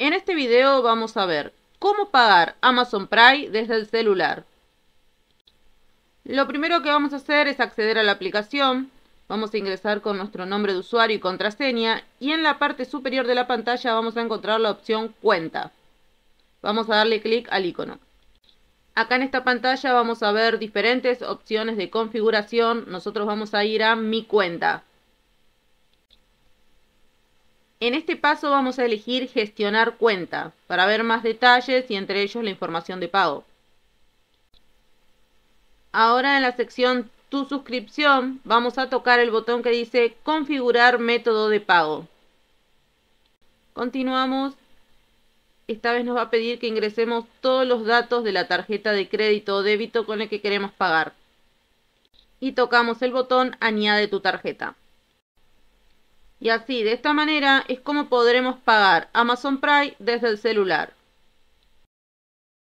En este video vamos a ver cómo pagar Amazon Prime desde el celular. Lo primero que vamos a hacer es acceder a la aplicación. Vamos a ingresar con nuestro nombre de usuario y contraseña y en la parte superior de la pantalla vamos a encontrar la opción cuenta. Vamos a darle clic al icono. Acá en esta pantalla vamos a ver diferentes opciones de configuración. Nosotros vamos a ir a mi cuenta. En este paso vamos a elegir Gestionar cuenta para ver más detalles y entre ellos la información de pago. Ahora en la sección Tu suscripción vamos a tocar el botón que dice Configurar método de pago. Continuamos. Esta vez nos va a pedir que ingresemos todos los datos de la tarjeta de crédito o débito con el que queremos pagar. Y tocamos el botón Añade tu tarjeta. Y así, de esta manera, es como podremos pagar Amazon Prime desde el celular.